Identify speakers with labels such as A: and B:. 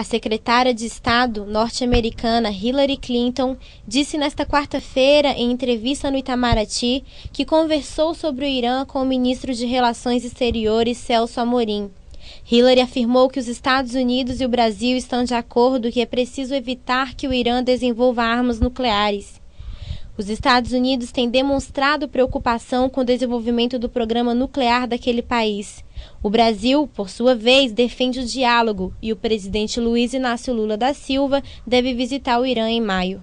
A: A secretária de Estado norte-americana Hillary Clinton disse nesta quarta-feira, em entrevista no Itamaraty, que conversou sobre o Irã com o ministro de Relações Exteriores Celso Amorim. Hillary afirmou que os Estados Unidos e o Brasil estão de acordo que é preciso evitar que o Irã desenvolva armas nucleares. Os Estados Unidos têm demonstrado preocupação com o desenvolvimento do programa nuclear daquele país. O Brasil, por sua vez, defende o diálogo e o presidente Luiz Inácio Lula da Silva deve visitar o Irã em maio.